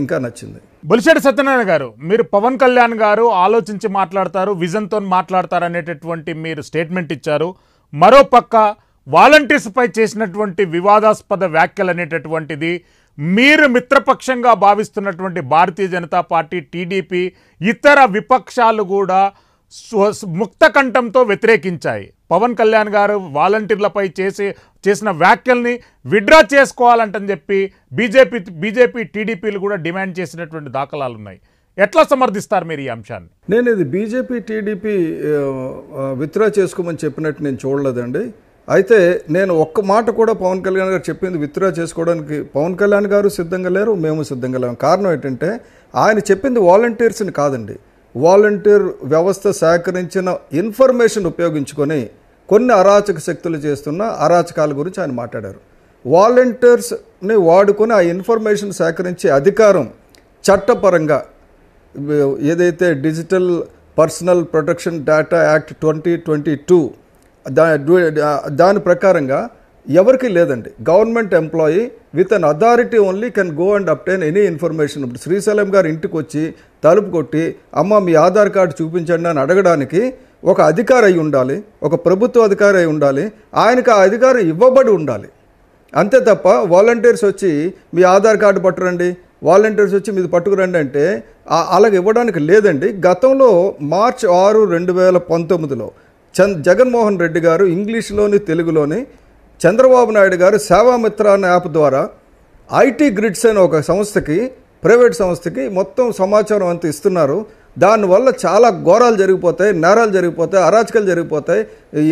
ఇంకా నచ్చింది బొలిశెట్టి సత్యనారాయణ గారు మీరు పవన్ కళ్యాణ్ గారు ఆలోచించి మాట్లాడతారు విజన్తో మాట్లాడతారు అనేటటువంటి మీరు స్టేట్మెంట్ ఇచ్చారు మరో పక్క వాలంటీర్స్పై చేసినటువంటి వివాదాస్పద వ్యాఖ్యలు అనేటటువంటిది మీరు మిత్రపక్షంగా భావిస్తున్నటువంటి భారతీయ జనతా పార్టీ టీడీపీ ఇతర విపక్షాలు కూడా ముక్త కంఠంతో వ్యతిరేకించాయి పవన్ కళ్యాణ్ గారు వాలంటీర్లపై చేసే చేసిన వ్యాఖ్యల్ని విడ్రా చేసుకోవాలంటని చెప్పి బీజేపీ బీజేపీ టీడీపీలు కూడా డిమాండ్ చేసినటువంటి దాఖలాలు ఉన్నాయి ఎట్లా సమర్థిస్తారు మీరు ఈ అంశాన్ని నేను ఇది బీజేపీ టీడీపీ విత్డ్రా చేసుకోమని చెప్పినట్టు నేను చూడలేదండి అయితే నేను ఒక్క మాట కూడా పవన్ కళ్యాణ్ గారు చెప్పింది విత్డ్రా చేసుకోవడానికి పవన్ కళ్యాణ్ గారు సిద్ధంగా లేరు మేము సిద్ధంగా లేము కారణం ఏంటంటే ఆయన చెప్పింది వాలంటీర్స్ని కాదండి వాలంటీర్ వ్యవస్థ సేకరించిన ఇన్ఫర్మేషన్ ఉపయోగించుకొని కొన్ని అరాచక శక్తులు చేస్తున్న అరాచకాల గురించి ఆయన మాట్లాడారు వాలంటీర్స్ని వాడుకొని ఆ ఇన్ఫర్మేషన్ సేకరించే అధికారం చట్టపరంగా ఏదైతే digital personal protection data act twenty twenty two దా దాని ప్రకారంగా ఎవరికి లేదండి government employee with an authority only can go and obtain any information ఇప్పుడు శ్రీశైలం గారు ఇంటికి వచ్చి తలుపు కొట్టి అమ్మ మీ ఆధార్ కార్డు చూపించండి అని అడగడానికి ఒక అధికారి అయి ఉండాలి ఒక ప్రభుత్వ అధికారి అయి ఉండాలి ఆయనకు ఆ అధికారం ఇవ్వబడి ఉండాలి అంతే తప్ప వాలంటీర్స్ వచ్చి మీ ఆధార్ కార్డు పట్టురండి వాలంటీర్స్ వచ్చి మీది పట్టుకురండి అంటే అలాగ ఇవ్వడానికి లేదండి గతంలో మార్చ్ ఆరు రెండు వేల పంతొమ్మిదిలో చంద్ జగన్మోహన్ రెడ్డి గారు ఇంగ్లీష్లోని తెలుగులోని చంద్రబాబు నాయుడు గారు సేవామిత్ర అనే యాప్ ద్వారా ఐటీ గ్రిడ్స్ అనే ఒక సంస్థకి ప్రైవేట్ సంస్థకి మొత్తం సమాచారం అంతా ఇస్తున్నారు దానివల్ల చాలా ఘోరాలు జరిగిపోతాయి నేరాలు జరిగిపోతాయి అరాచకాలు జరిగిపోతాయి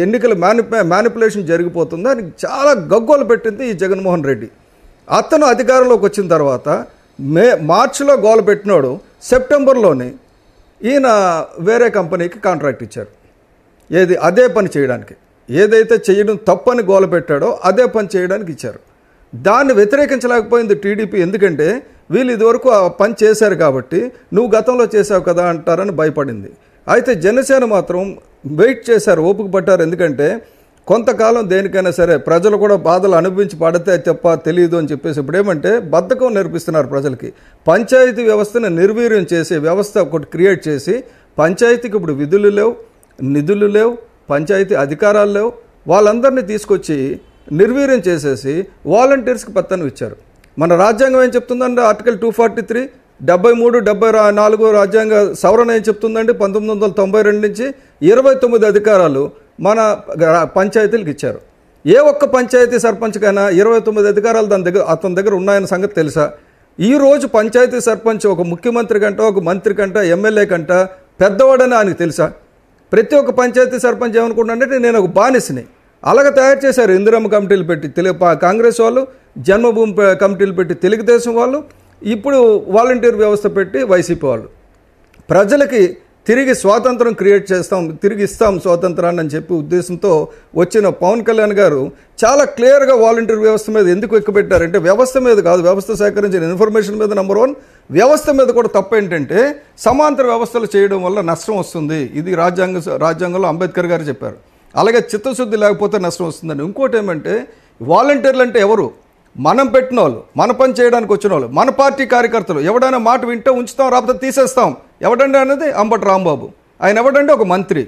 ఎన్నికల మ్యాని మ్యానిపులేషన్ జరిగిపోతుంది అని చాలా గగ్గోలు పెట్టింది ఈ జగన్మోహన్ రెడ్డి అతను అధికారంలోకి వచ్చిన తర్వాత మే మార్చిలో గోల పెట్టినాడు సెప్టెంబర్లోనే ఈయన వేరే కంపెనీకి కాంట్రాక్ట్ ఇచ్చారు ఏది అదే పని చేయడానికి ఏదైతే చేయడం తప్పని గోల పెట్టాడో అదే పని చేయడానికి ఇచ్చారు దాన్ని వ్యతిరేకించలేకపోయింది టీడీపీ ఎందుకంటే వీళ్ళు ఇదివరకు ఆ పని చేశారు కాబట్టి నువ్వు గతంలో చేసావు కదా అంటారని భయపడింది అయితే జనసేన మాత్రం వెయిట్ చేశారు ఓపిక పట్టారు ఎందుకంటే కొంతకాలం దేనికైనా సరే ప్రజలు కూడా బాధలు అనుభవించి పడితే తప్ప తెలియదు అని చెప్పేసి ఇప్పుడు ఏమంటే బద్ధకం నేర్పిస్తున్నారు ప్రజలకి పంచాయతీ వ్యవస్థను నిర్వీర్యం చేసి వ్యవస్థ ఒకటి క్రియేట్ చేసి పంచాయతీకి ఇప్పుడు విధులు లేవు నిధులు లేవు పంచాయతీ అధికారాల్లో వాళ్ళందరినీ తీసుకొచ్చి నిర్వీర్యం చేసేసి వాలంటీర్స్కి పత్తనం ఇచ్చారు మన రాజ్యాంగం ఏం చెప్తుందండి ఆర్టికల్ టూ ఫార్టీ త్రీ డెబ్బై మూడు డెబ్బై నాలుగు రాజ్యాంగ సవరణ ఏం చెప్తుందండి పంతొమ్మిది వందల తొంభై రెండు నుంచి ఇరవై తొమ్మిది అధికారాలు మన పంచాయతీలకు ఇచ్చారు ఏ ఒక్క పంచాయతీ సర్పంచ్కైనా ఇరవై తొమ్మిది అధికారాలు దాని దగ్గర అతని దగ్గర ఉన్నాయన్న సంగతి తెలుసా ఈరోజు పంచాయతీ సర్పంచ్ ఒక ముఖ్యమంత్రి కంట ఒక మంత్రి కంట ఎమ్మెల్యే కంట పెద్దవాడని ఆయనకు తెలుసా ప్రతి ఒక్క పంచాయతీ సర్పంచ్ ఏమనుకుంటానంటే నేను ఒక బానిసని అలాగే తయారు చేశారు ఇందిరమ్మ కమిటీలు పెట్టి తెలుగు కాంగ్రెస్ వాళ్ళు జన్మభూమి కమిటీలు పెట్టి తెలుగుదేశం వాళ్ళు ఇప్పుడు వాలంటీర్ వ్యవస్థ పెట్టి వైసీపీ వాళ్ళు ప్రజలకి తిరిగి స్వాతంత్రం క్రియేట్ చేస్తాం తిరిగి ఇస్తాం స్వాతంత్రాన్ని అని చెప్పి ఉద్దేశంతో వచ్చిన పవన్ కళ్యాణ్ గారు చాలా క్లియర్గా వాలంటీర్ వ్యవస్థ మీద ఎందుకు ఎక్కుపెట్టారంటే వ్యవస్థ మీద కాదు వ్యవస్థ సేకరించిన ఇన్ఫర్మేషన్ మీద నెంబర్ వన్ వ్యవస్థ మీద కూడా తప్పు ఏంటంటే సమాంతర వ్యవస్థలు చేయడం వల్ల నష్టం వస్తుంది ఇది రాజ్యాంగ రాజ్యాంగంలో అంబేద్కర్ గారు చెప్పారు అలాగే చిత్తశుద్ధి లేకపోతే నష్టం వస్తుందని ఇంకోటి ఏమంటే వాలంటీర్లు అంటే ఎవరు మనం పెట్టిన వాళ్ళు మన పని చేయడానికి వచ్చిన వాళ్ళు మన పార్టీ కార్యకర్తలు ఎవడైనా మాట వింటే ఉంచుతాం రాకపోతే తీసేస్తాం ఎవడండి అన్నది అంబటి రాంబాబు ఆయన ఎవడంటే ఒక మంత్రి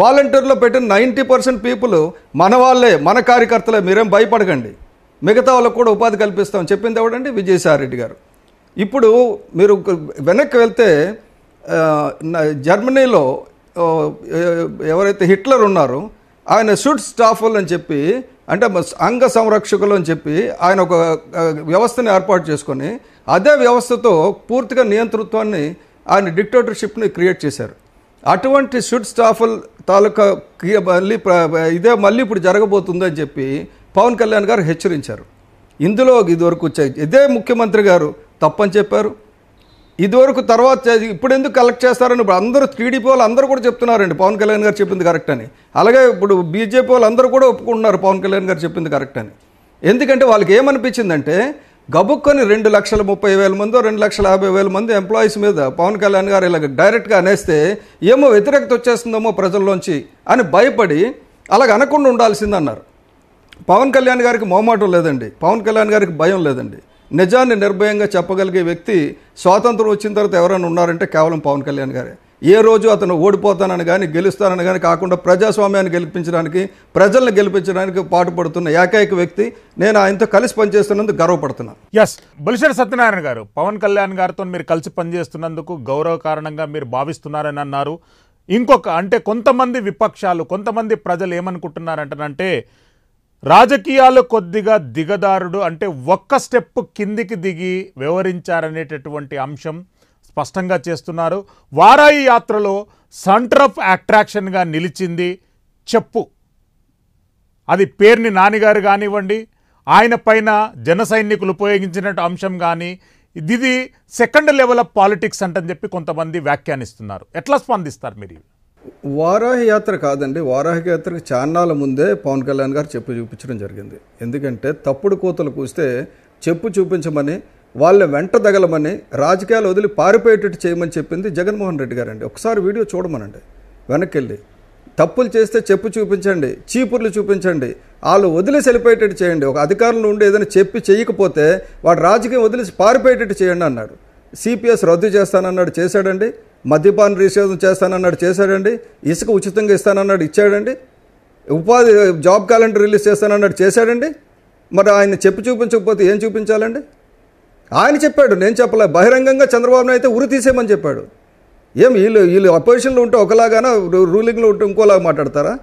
వాలంటీర్లో పెట్టిన నైంటీ పర్సెంట్ పీపుల్ మన వాళ్ళే మన కార్యకర్తలే మీరేం భయపడకండి మిగతా వాళ్ళకు కూడా ఉపాధి కల్పిస్తాం చెప్పింది ఎవడండి విజయసాయిరెడ్డి గారు ఇప్పుడు మీరు వెనక్కి వెళ్తే జర్మనీలో ఎవరైతే హిట్లర్ ఉన్నారో ఆయన షుడ్ స్టాఫ్ అని చెప్పి అంటే అంగ సంరక్షకులు అని చెప్పి ఆయన ఒక వ్యవస్థను ఏర్పాటు చేసుకొని అదే వ్యవస్థతో పూర్తిగా నియంతృత్వాన్ని ఆయన డిక్టేటర్షిప్ని క్రియేట్ చేశారు అటువంటి షుడ్ స్టాఫల్ తాలూకా మళ్ళీ ఇదే మళ్ళీ ఇప్పుడు జరగబోతుందని చెప్పి పవన్ కళ్యాణ్ గారు హెచ్చరించారు ఇందులో ఇదివరకు ఇదే ముఖ్యమంత్రి గారు తప్పని చెప్పారు ఇదివరకు తర్వాత ఇప్పుడు ఎందుకు కలెక్ట్ చేస్తారని ఇప్పుడు అందరూ టీడీపీ వాళ్ళు అందరూ కూడా చెప్తున్నారండి పవన్ కళ్యాణ్ గారు చెప్పింది కరెక్ట్ అని అలాగే ఇప్పుడు బీజేపీ వాళ్ళు అందరూ కూడా ఒప్పుకుంటున్నారు పవన్ కళ్యాణ్ గారు చెప్పింది కరెక్ట్ అని ఎందుకంటే వాళ్ళకి ఏమనిపించిందంటే గబుక్కొని రెండు లక్షల ముప్పై వేల మందో రెండు లక్షల యాభై వేల మంది ఎంప్లాయీస్ మీద పవన్ కళ్యాణ్ గారు ఇలా డైరెక్ట్గా అనేస్తే ఏమో వ్యతిరేకత వచ్చేస్తుందేమో ప్రజల్లోంచి అని భయపడి అలాగ అనకుండా ఉండాల్సిందన్నారు పవన్ కళ్యాణ్ గారికి మొహమాటం లేదండి పవన్ కళ్యాణ్ గారికి భయం లేదండి నిజాన్ని నిర్భయంగా చెప్పగలిగే వ్యక్తి స్వాతంత్రం వచ్చిన తర్వాత ఎవరైనా ఉన్నారంటే కేవలం పవన్ కళ్యాణ్ గారే ఏ రోజు అతను ఓడిపోతానని కానీ గెలుస్తానని కానీ కాకుండా ప్రజాస్వామ్యాన్ని గెలిపించడానికి ప్రజల్ని గెలిపించడానికి పాటుపడుతున్న ఏకైక వ్యక్తి నేను ఆయనతో కలిసి పనిచేస్తున్నందుకు గర్వపడుతున్నాను ఎస్ బలిశెట్టి సత్యనారాయణ గారు పవన్ కళ్యాణ్ గారితో మీరు కలిసి పనిచేస్తున్నందుకు గౌరవ కారణంగా మీరు భావిస్తున్నారని అన్నారు ఇంకొక అంటే కొంతమంది విపక్షాలు కొంతమంది ప్రజలు ఏమనుకుంటున్నారంటే రాజకీయాలు కొద్దిగా దిగదారుడు అంటే ఒక్క స్టెప్ కిందికి దిగి వ్యవహరించారనేటటువంటి అంశం స్పష్టంగా చేస్తున్నారు వారాయి యాత్రలో సెంటర్ ఆఫ్ అట్రాక్షన్గా నిలిచింది చెప్పు అది పేర్ని నానిగారు కానివ్వండి ఆయన పైన జన సైనికులు ఉపయోగించినట్టు అంశం కానీ ఇది సెకండ్ లెవెల్ ఆఫ్ పాలిటిక్స్ అంటని చెప్పి కొంతమంది వ్యాఖ్యానిస్తున్నారు ఎట్లా స్పందిస్తారు మీరు వారాహ యాత్ర కాదండి వారాహ యాత్రకు చాన్నాల ముందే పవన్ కళ్యాణ్ గారు చెప్పు చూపించడం జరిగింది ఎందుకంటే తప్పుడు కోతలు కూస్తే చెప్పు చూపించమని వాళ్ళని వెంట తగలమని రాజకీయాలు వదిలి పారిపోయేటట్టు చేయమని చెప్పింది జగన్మోహన్ రెడ్డి గారండి ఒకసారి వీడియో చూడమనండి వెనక్కి వెళ్ళి తప్పులు చేస్తే చెప్పు చూపించండి చీపుర్లు చూపించండి వాళ్ళు వదిలేసి వెళ్ళిపోయేటట్టు చేయండి ఒక అధికారంలో ఉండి ఏదైనా చెప్పి చేయకపోతే వాడు రాజకీయం వదిలేసి పారిపోయేటట్టు చేయండి అన్నాడు సిపిఎస్ రద్దు చేస్తానన్నాడు చేశాడండి మద్యపాన నిషేధం చేస్తానన్నాడు చేశాడండి ఇసుక ఉచితంగా ఇస్తానన్నాడు ఇచ్చాడండి ఉపాధి జాబ్ క్యాలెండర్ రిలీజ్ చేస్తానన్నాడు చేశాడండి మరి ఆయన చెప్పు చూపించకపోతే ఏం చూపించాలండి ఆయన చెప్పాడు నేను చెప్పలే బహిరంగంగా చంద్రబాబును అయితే ఉరి తీసేయమని చెప్పాడు ఏం వీళ్ళు వీళ్ళు అపోజిషన్లో ఉంటే ఒకలాగానా రూలింగ్లో ఉంటే ఇంకోలాగా మాట్లాడతారా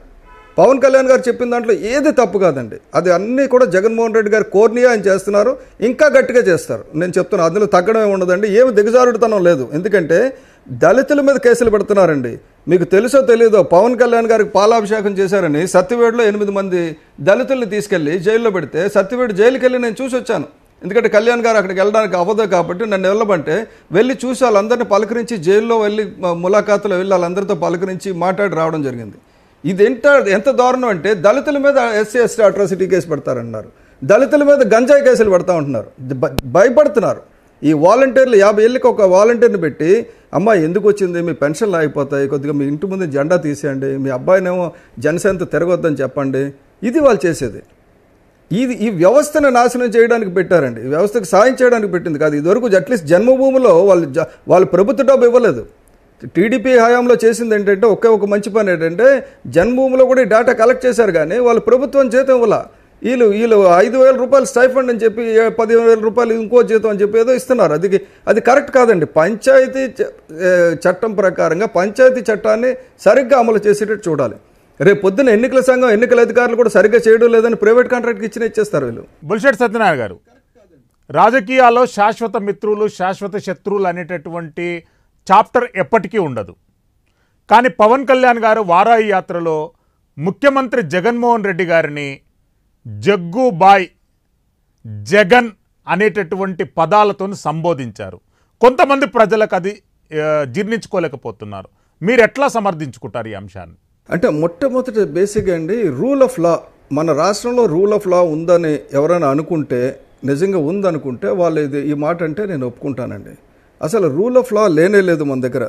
పవన్ కళ్యాణ్ గారు చెప్పిన దాంట్లో ఏది తప్పు కాదండి అది అన్నీ కూడా జగన్మోహన్ రెడ్డి గారు కోర్నియా ఆయన చేస్తున్నారు ఇంకా గట్టిగా చేస్తారు నేను చెప్తున్నా అందులో తగ్గడమే ఉండదండి ఏమి దిగజారుడుతనం లేదు ఎందుకంటే దళితుల మీద కేసులు పెడుతున్నారండి మీకు తెలుసో తెలియదో పవన్ కళ్యాణ్ గారికి పాలాభిషేకం చేశారని సత్యవేడులో ఎనిమిది మంది దళితుల్ని తీసుకెళ్ళి జైల్లో పెడితే సత్యవేడు జైలుకి వెళ్ళి నేను చూసి వచ్చాను ఎందుకంటే కళ్యాణ్ గారు అక్కడికి వెళ్ళడానికి అవ్వదు కాబట్టి నన్ను వెళ్ళమంటే వెళ్ళి చూసి వాళ్ళందరినీ పలకరించి జైల్లో వెళ్ళి ములాఖాతులో వెళ్ళి వాళ్ళందరితో పలకరించి మాట్లాడి రావడం జరిగింది ఇది ఎంత ఎంత దారుణం అంటే దళితుల మీద ఎస్సీ ఎస్టీ అట్రాసిటీ కేసు పెడతారన్నారు దళితుల మీద గంజాయి కేసులు పెడతా ఉంటున్నారు భయపడుతున్నారు ఈ వాలంటీర్లు యాభై ఏళ్ళకి ఒక వాలంటీర్ని పెట్టి అమ్మాయి ఎందుకు వచ్చింది మీ పెన్షన్లు ఆగిపోతాయి కొద్దిగా మీ ఇంటి ముందు జెండా తీసేయండి మీ అబ్బాయినేమో జనసేనతో తిరగొద్దని చెప్పండి ఇది వాళ్ళు చేసేది ఇది ఈ వ్యవస్థను నాశనం చేయడానికి పెట్టారండి ఈ వ్యవస్థకు సాయం చేయడానికి పెట్టింది కాదు ఇదివరకు అట్లీస్ట్ జన్మభూమిలో వాళ్ళు వాళ్ళు ప్రభుత్వ డబ్బు ఇవ్వలేదు టీడీపీ హయాంలో చేసింది ఏంటంటే ఒకే ఒక మంచి పని ఏంటంటే జన్మభూమిలో కూడా డేటా కలెక్ట్ చేశారు కానీ వాళ్ళు ప్రభుత్వం జీతం ఇవ్వాల వీళ్ళు వీళ్ళు ఐదు వేల రూపాయలు స్టైఫండ్ అని చెప్పి పదిహేను వేల రూపాయలు ఇంకో జీతం అని చెప్పి ఏదో ఇస్తున్నారు అది అది కరెక్ట్ కాదండి పంచాయతీ చట్టం ప్రకారంగా పంచాయతీ చట్టాన్ని సరిగ్గా అమలు చేసేటట్టు చూడాలి రేపు పొద్దున ఎన్నికల సంఘం ఎన్నికల అధికారులు కూడా సరిగ్గా చేయడం లేదని ప్రైవేట్ కాంట్రాక్ట్కి ఇచ్చిన ఇచ్చేస్తారు వీళ్ళు బుల్షెట్ సత్యనారాయణ గారు రాజకీయాల్లో శాశ్వత మిత్రులు శాశ్వత శత్రువులు అనేటటువంటి చాప్టర్ ఎప్పటికీ ఉండదు కానీ పవన్ కళ్యాణ్ గారు వారాయి యాత్రలో ముఖ్యమంత్రి జగన్మోహన్ రెడ్డి గారిని జగ్గు బాయ్ జగన్ అనేటటువంటి పదాలతో సంబోధించారు కొంతమంది ప్రజలకు అది జీర్ణించుకోలేకపోతున్నారు మీరు ఎట్లా సమర్థించుకుంటారు ఈ అంశాన్ని అంటే మొట్టమొదటి బేసిక్గా అండి రూల్ ఆఫ్ లా మన రాష్ట్రంలో రూల్ ఆఫ్ లా ఉందని ఎవరైనా అనుకుంటే నిజంగా ఉందనుకుంటే వాళ్ళు ఇది ఈ మాట అంటే నేను ఒప్పుకుంటానండి అసలు రూల్ ఆఫ్ లా లేనే లేదు మన దగ్గర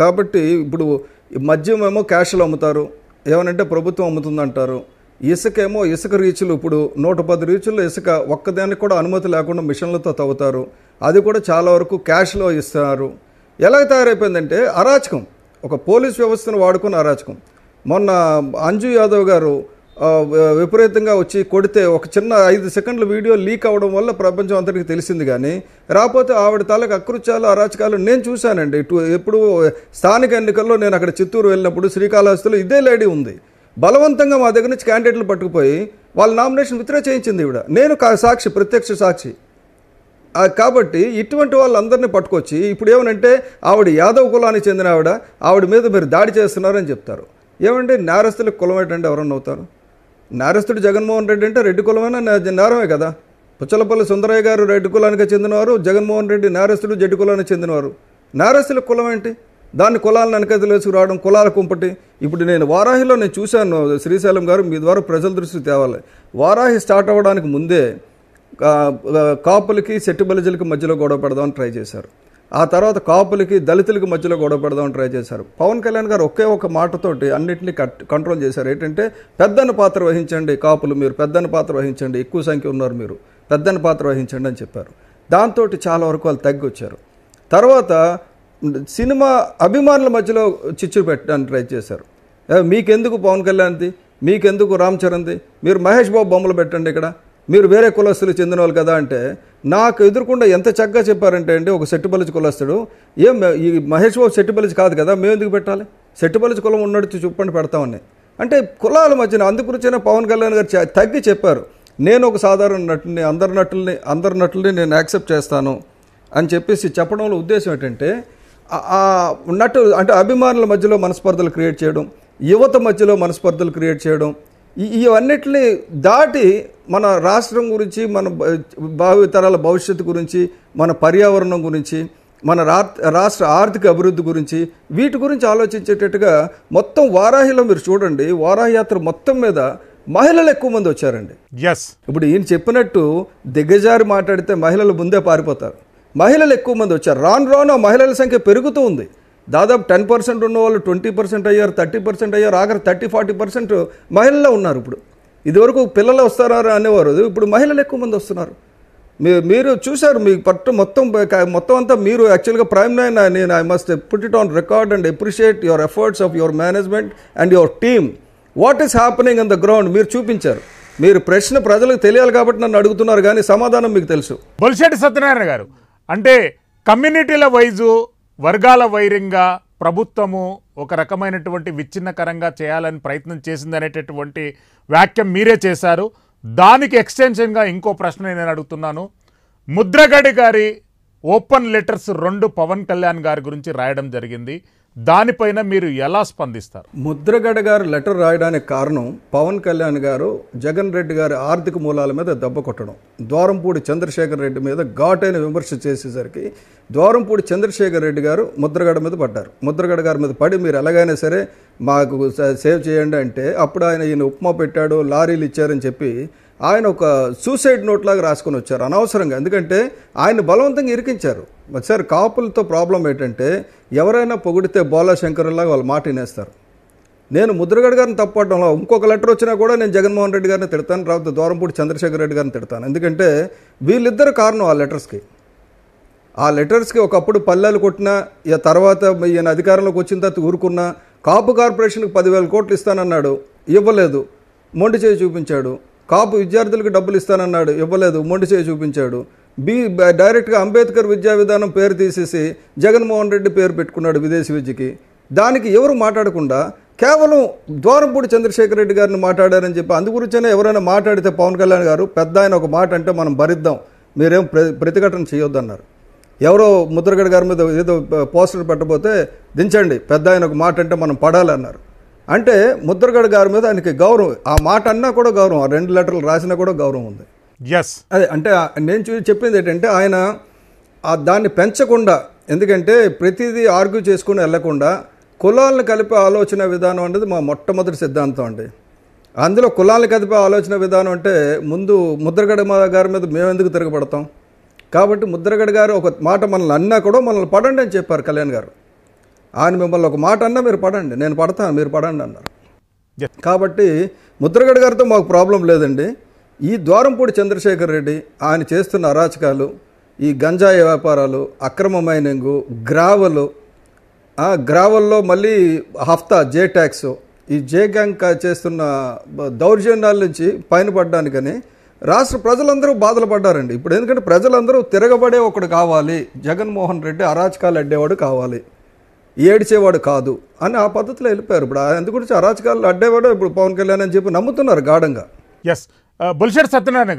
కాబట్టి ఇప్పుడు మద్యం ఏమో క్యాష్లు అమ్ముతారు ఏమనంటే ప్రభుత్వం అమ్ముతుందంటారు ఇసుకేమో ఇసుక రీచులు ఇప్పుడు నూట పది రీచుల్లో ఇసుక ఒక్కదానికి కూడా అనుమతి లేకుండా మిషన్లతో తవ్వుతారు అది కూడా చాలా వరకు క్యాష్లో ఇస్తున్నారు ఎలా తయారైపోయిందంటే అరాచకం ఒక పోలీస్ వ్యవస్థను వాడుకున్న అరాచకం మొన్న అంజు యాదవ్ గారు విపరీతంగా వచ్చి కొడితే ఒక చిన్న ఐదు సెకండ్ల వీడియో లీక్ అవ్వడం వల్ల ప్రపంచం అంతటికి తెలిసింది కానీ రాకపోతే ఆవిడ తాలకు అకృత్యాలు అరాచకాలు నేను చూశానండి ఇటు ఎప్పుడు స్థానిక ఎన్నికల్లో నేను అక్కడ చిత్తూరు వెళ్ళినప్పుడు శ్రీకాళహస్తిలో ఇదే లేడీ ఉంది బలవంతంగా మా దగ్గర నుంచి క్యాండిడేట్లు పట్టుకుపోయి వాళ్ళ నామినేషన్ విత్డ్రా చేయించింది ఇవిడ నేను సాక్షి ప్రత్యక్ష సాక్షి కాబట్టి ఇటువంటి వాళ్ళందరినీ పట్టుకొచ్చి ఇప్పుడు ఏమనంటే ఆవిడ యాదవ్ కులానికి చెందిన ఆవిడ ఆవిడ మీద మీరు దాడి చేస్తున్నారని చెప్తారు ఏమంటే నేరస్తుల కులం ఏంటంటే ఎవరన్నా అవుతారు నేరస్తుడు జగన్మోహన్ రెడ్డి అంటే రెడ్డి కులమైన నేరమే కదా పుచ్చలపల్లి సుందరయ్య గారు రెడ్డి కులానికి చెందినవారు జగన్మోహన్ రెడ్డి నేరస్తుడు జడ్డు కులానికి చెందినవారు నేరస్తుల కులం ఏంటి దాన్ని కులాలను వెనకైతే వేసుకురావడం కులాల కుంపటి ఇప్పుడు నేను వారాహిలో నేను చూశాను శ్రీశైలం గారు మీ ద్వారా ప్రజల దృష్టి తేవాలి వారాహి స్టార్ట్ అవ్వడానికి ముందే కాపులకి సెట్టు బలిజలకి మధ్యలో గొడవ పెడదామని ట్రై చేశారు ఆ తర్వాత కాపులకి దళితులకి మధ్యలో గొడవ పెడదామని ట్రై చేశారు పవన్ కళ్యాణ్ గారు ఒకే ఒక మాటతోటి అన్నింటినీ కంట్రోల్ చేశారు ఏంటంటే పెద్దన్న పాత్ర వహించండి కాపులు మీరు పెద్దన్న పాత్ర వహించండి ఎక్కువ సంఖ్య ఉన్నారు మీరు పెద్దన్న పాత్ర వహించండి అని చెప్పారు దాంతో చాలా వరకు వాళ్ళు తగ్గి వచ్చారు తర్వాత సినిమా అభిమానుల మధ్యలో చిచ్చు పెట్టడానికి ట్రై చేశారు మీకెందుకు పవన్ కళ్యాణ్ది మీకెందుకు రామ్ చరణ్ది మీరు మహేష్ బాబు బొమ్మలు పెట్టండి ఇక్కడ మీరు వేరే కులస్తులు చెందిన వాళ్ళు కదా అంటే నాకు ఎదురుకుండా ఎంత చక్కగా చెప్పారంటే అండి ఒక సెట్టుపల్లిచి కులస్తుడు ఏం ఈ మహేష్ బాబు సెట్టుపల్లిచి కాదు కదా మేము ఎందుకు పెట్టాలి సెట్టుపల్లిచి కులం ఉన్నట్టు చూపండి పెడతామని అంటే కులాల మధ్యన అందుకురిచైనా పవన్ కళ్యాణ్ గారు తగ్గి చెప్పారు నేను ఒక సాధారణ నటుని అందరి నటుల్ని అందరి నటుల్ని నేను యాక్సెప్ట్ చేస్తాను అని చెప్పేసి చెప్పడంలో ఉద్దేశం ఏంటంటే నటు అంటే అభిమానుల మధ్యలో మనస్పర్ధలు క్రియేట్ చేయడం యువత మధ్యలో మనస్పర్ధలు క్రియేట్ చేయడం ఇవన్నిటిని దాటి మన రాష్ట్రం గురించి మన భావితరాల భవిష్యత్తు గురించి మన పర్యావరణం గురించి మన రాష్ట్ర ఆర్థిక అభివృద్ధి గురించి వీటి గురించి ఆలోచించేటట్టుగా మొత్తం వారాహిలో మీరు చూడండి వారాహయాత్ర మొత్తం మీద మహిళలు ఎక్కువ మంది వచ్చారండి ఎస్ ఇప్పుడు ఈయన చెప్పినట్టు దిగ్గజారి మాట్లాడితే మహిళలు ముందే పారిపోతారు మహిళలు ఎక్కువ మంది వచ్చారు రాను రాను మహిళల సంఖ్య పెరుగుతూ ఉంది దాదాపు టెన్ పర్సెంట్ ఉన్న వాళ్ళు ట్వంటీ పర్సెంట్ అయ్యారు థర్టీ పర్సెంట్ అయ్యారు ఆఖరి థర్టీ ఫార్టీ పర్సెంట్ మహిళలే ఉన్నారు ఇప్పుడు ఇదివరకు పిల్లలు వస్తారా అనేవారు ఇప్పుడు మహిళలు ఎక్కువ మంది వస్తున్నారు మీరు చూశారు మీ పట్టు మొత్తం మొత్తం అంతా మీరు యాక్చువల్గా ప్రైమ్ నైన్ నేను I must put it on record and appreciate your efforts of your management and your team what is happening on the ground మీరు చూపించారు మీరు ప్రశ్న ప్రజలకు తెలియాలి కాబట్టి నన్ను అడుగుతున్నారు కానీ సమాధానం మీకు తెలుసు బొలిశెట్టి సత్యనారాయణ గారు అంటే కమ్యూనిటీల వైజు వర్గాల వైరింగా ప్రభుత్వము ఒక రకమైనటువంటి విచ్ఛిన్నకరంగా చేయాలని ప్రయత్నం చేసిందనేటటువంటి వ్యాఖ్యం మీరే చేశారు దానికి ఎక్స్టెన్షన్గా ఇంకో ప్రశ్న నేను అడుగుతున్నాను ముద్రగడి గారి ఓపెన్ లెటర్స్ రెండు పవన్ కళ్యాణ్ గారి గురించి రాయడం జరిగింది దానిపైన మీరు ఎలా స్పందిస్తారు ముద్రగడ గారు లెటర్ రాయడానికి కారణం పవన్ కళ్యాణ్ గారు జగన్ రెడ్డి గారి ఆర్థిక మూలాల మీద దెబ్బ కొట్టడం ద్వారంపూడి చంద్రశేఖర్ రెడ్డి మీద ఘాటైన విమర్శ చేసేసరికి ద్వారంపూడి చంద్రశేఖర్ రెడ్డి గారు ముద్రగడ మీద పడ్డారు ముద్రగడ గారి మీద పడి మీరు ఎలాగైనా సరే మాకు సేవ్ చేయండి అంటే అప్పుడు ఆయన ఈయన ఉప్మా పెట్టాడు లారీలు ఇచ్చారని చెప్పి ఆయన ఒక సూసైడ్ నోట్ లాగా రాసుకొని వచ్చారు అనవసరంగా ఎందుకంటే ఆయన బలవంతంగా ఇరికించారు ఒకసారి కాపులతో ప్రాబ్లం ఏంటంటే ఎవరైనా పొగిడితే బోలా శంకరులాగా వాళ్ళు మాట వినేస్తారు నేను ముద్రగడ్ గారిని తప్పడంలో ఇంకొక లెటర్ వచ్చినా కూడా నేను జగన్మోహన్ రెడ్డి గారిని తిడతాను తర్వాత దూరంపూడి చంద్రశేఖర్ రెడ్డి గారిని తిడతాను ఎందుకంటే వీళ్ళిద్దరు కారణం ఆ లెటర్స్కి ఆ లెటర్స్కి ఒకప్పుడు పల్లెలు కొట్టినా ఇక తర్వాత ఈయన అధికారంలోకి వచ్చిన తర్వాత ఊరుకున్నా కాపు కార్పొరేషన్కి పదివేల కోట్లు ఇస్తానన్నాడు ఇవ్వలేదు మొండి చేయి చూపించాడు కాపు విద్యార్థులకు డబ్బులు ఇస్తానన్నాడు ఇవ్వలేదు మొండి చేయి చూపించాడు బి డైరెక్ట్గా అంబేద్కర్ విద్యా విధానం పేరు తీసేసి జగన్మోహన్ రెడ్డి పేరు పెట్టుకున్నాడు విదేశీ విద్యకి దానికి ఎవరు మాట్లాడకుండా కేవలం ద్వారంపూడి చంద్రశేఖర్ రెడ్డి గారిని మాట్లాడారని చెప్పి అందు ఎవరైనా మాట్లాడితే పవన్ కళ్యాణ్ గారు పెద్ద ఆయన ఒక మాట అంటే మనం భరిద్దాం మీరేం ప్రతిఘటన చేయొద్దన్నారు ఎవరో ముద్రగడ్ గారి మీద ఏదో పోస్టర్ పెట్టబోతే దించండి పెద్ద ఆయన ఒక మాట అంటే మనం పడాలన్నారు అంటే ముద్రగడ గారి మీద ఆయనకి గౌరవం ఆ మాట అన్నా కూడా గౌరవం ఆ రెండు లెటర్లు రాసినా కూడా గౌరవం ఉంది ఎస్ అదే అంటే నేను చెప్పింది ఏంటంటే ఆయన దాన్ని పెంచకుండా ఎందుకంటే ప్రతిదీ ఆర్గ్యూ చేసుకుని వెళ్లకుండా కులాలను కలిపే ఆలోచన విధానం అనేది మా మొట్టమొదటి సిద్ధాంతం అండి అందులో కులాలను కలిపే ఆలోచన విధానం అంటే ముందు ముద్రగడ గారి మీద మేము ఎందుకు తిరగబడతాం కాబట్టి ముద్రగడ గారు ఒక మాట మనల్ని అన్నా కూడా మనల్ని పడండి అని చెప్పారు కళ్యాణ్ గారు ఆయన మిమ్మల్ని ఒక మాట అన్నా మీరు పడండి నేను పడతాను మీరు పడండి అన్నారు కాబట్టి ముద్రగడ్ గారితో మాకు ప్రాబ్లం లేదండి ఈ ద్వారంపూడి చంద్రశేఖర్ రెడ్డి ఆయన చేస్తున్న అరాచకాలు ఈ గంజాయి వ్యాపారాలు అక్రమ మైనింగు గ్రావలు గ్రావల్లో మళ్ళీ హఫ్తా జే ట్యాక్స్ ఈ జే గ్యాంగ్ చేస్తున్న దౌర్జన్యాల నుంచి పైన పడ్డానికని రాష్ట్ర ప్రజలందరూ బాధలు పడ్డారండి ఇప్పుడు ఎందుకంటే ప్రజలందరూ తిరగబడే ఒకడు కావాలి జగన్మోహన్ రెడ్డి అరాచకాలు అడ్డేవాడు కావాలి ఏడిచేవాడు కాదు అని ఆ పద్ధతిలో వెళ్ళిపోయారు ఇప్పుడు అందుగురించి అరాచకాలు అడ్డేవాడు ఇప్పుడు పవన్ కళ్యాణ్ అని చెప్పి నమ్ముతున్నారు గాఢంగా ఎస్ uh, బుల్షెట్ సత్యనారాయణ